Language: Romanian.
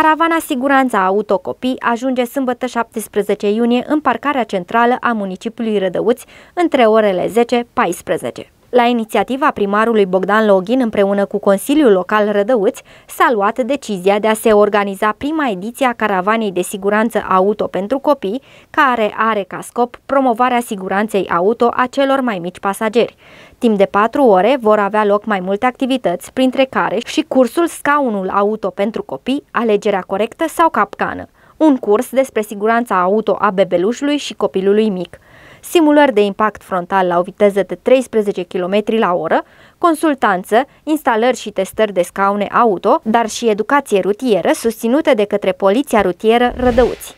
Caravana Siguranța Auto Copii ajunge sâmbătă 17 iunie în parcarea centrală a municipiului Rădăuți între orele 10-14. La inițiativa primarului Bogdan Loghin, împreună cu Consiliul Local Rădăuți, s-a luat decizia de a se organiza prima ediție a caravanei de siguranță auto pentru copii, care are ca scop promovarea siguranței auto a celor mai mici pasageri. Timp de patru ore vor avea loc mai multe activități, printre care și cursul Scaunul Auto pentru copii, alegerea corectă sau capcană un curs despre siguranța auto a bebelușului și copilului mic simulări de impact frontal la o viteză de 13 km la oră, consultanță, instalări și testări de scaune auto, dar și educație rutieră susținute de către Poliția Rutieră Rădăuți.